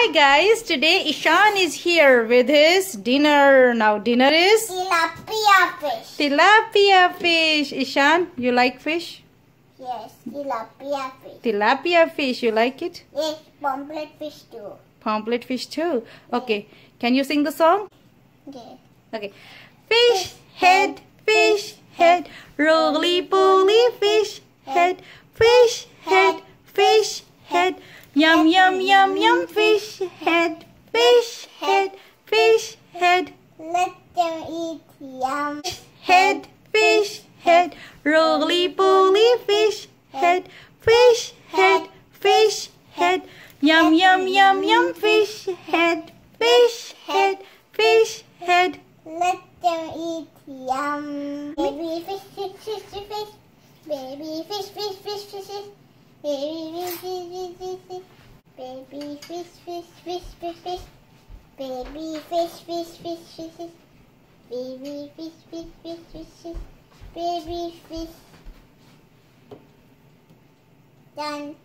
Hi guys, today Ishan is here with his dinner. Now dinner is? Tilapia fish. Tilapia fish. Ishan, you like fish? Yes, tilapia fish. Tilapia fish, you like it? Yes, pomfret fish too. Pomfret fish too. Okay, can you sing the song? Yes. Okay. Fish head, fish head, roly poly fish head, fish Yum, yum, yum, yum, fish head, fish head, fish head. Let them eat yum. Head, fish head, roly poly fish head, fish head, fish head. Yum, yum, yum, yum, fish head, fish head, fish head. Let them eat yum. Baby fish, fish, fish, fish, baby fish, fish, fish, fish, baby fish. Baby fish, fish, fish, fish, fish. Baby fish, fish, fish, fish, fish. Baby fish, fish, fish, fish, fish. Baby fish. Done.